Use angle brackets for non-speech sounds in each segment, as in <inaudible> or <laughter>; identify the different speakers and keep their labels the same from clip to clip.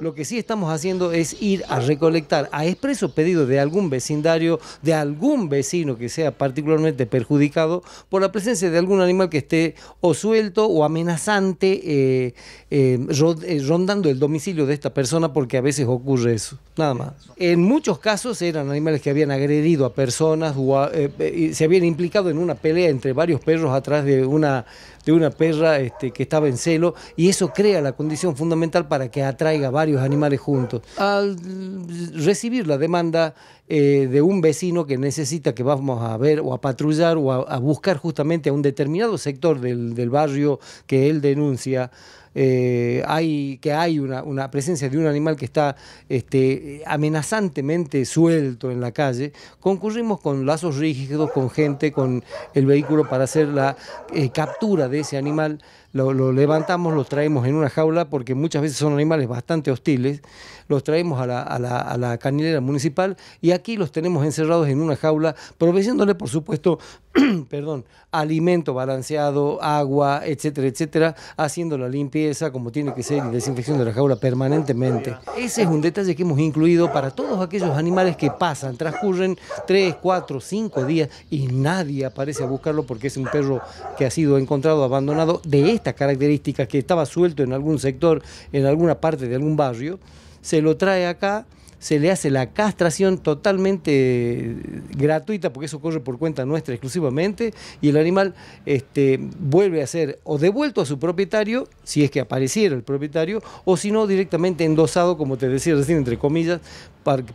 Speaker 1: Lo que sí estamos haciendo es ir a recolectar a expreso pedido de algún vecindario, de algún vecino que sea particularmente perjudicado por la presencia de algún animal que esté o suelto o amenazante eh, eh, eh, rondando el domicilio de esta persona porque a veces ocurre eso. Nada más. En muchos casos eran animales que habían agredido a personas o se habían implicado en una pelea entre varios perros atrás de una de una perra este, que estaba en celo y eso crea la condición fundamental para que atraiga varios animales juntos. Al recibir la demanda eh, de un vecino que necesita que vamos a ver o a patrullar o a, buscar justamente a un determinado sector del, barrio que él denuncia, eh, hay, que hay una, una, presencia de un animal que está este, amenazantemente suelto en la calle, concurrimos con lazos rígidos, con gente, con el vehículo para hacer la eh, captura de ese animal, lo, levantamos, lo traemos en una jaula, porque muchas veces son animales bastante hostiles, los traemos a la, a la, a la canilera municipal y aquí los tenemos encerrados en una jaula, proveyéndole, por supuesto, <clears throat> perdón, alimento balanceado, agua, etcétera, etcétera, haciendo la limpieza como tiene que ser y desinfección de la jaula permanentemente. Ese es un detalle que hemos incluido para todos aquellos animales que pasan, transcurren 3, 4, 5 días y nadie aparece a buscarlo porque es un perro que ha sido encontrado abandonado de estas características, que estaba suelto en algún sector, en alguna parte de algún barrio, se lo trae acá se le hace la castración totalmente eh, gratuita, porque eso corre por cuenta nuestra exclusivamente, y el animal este, vuelve a ser o devuelto a su propietario, si es que apareciera el propietario, o si no, directamente endosado, como te decía recién, entre comillas,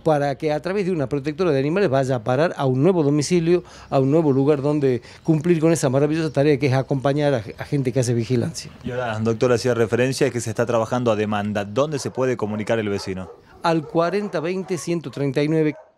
Speaker 1: para, que a través de una protectora de animales vaya a parar a un nuevo domicilio, a un nuevo lugar donde cumplir con esa maravillosa tarea que es acompañar a, gente que hace vigilancia. Y ahora, doctora, hacía referencia que se está trabajando a demanda. ¿Dónde se puede comunicar el vecino? al 4020 139.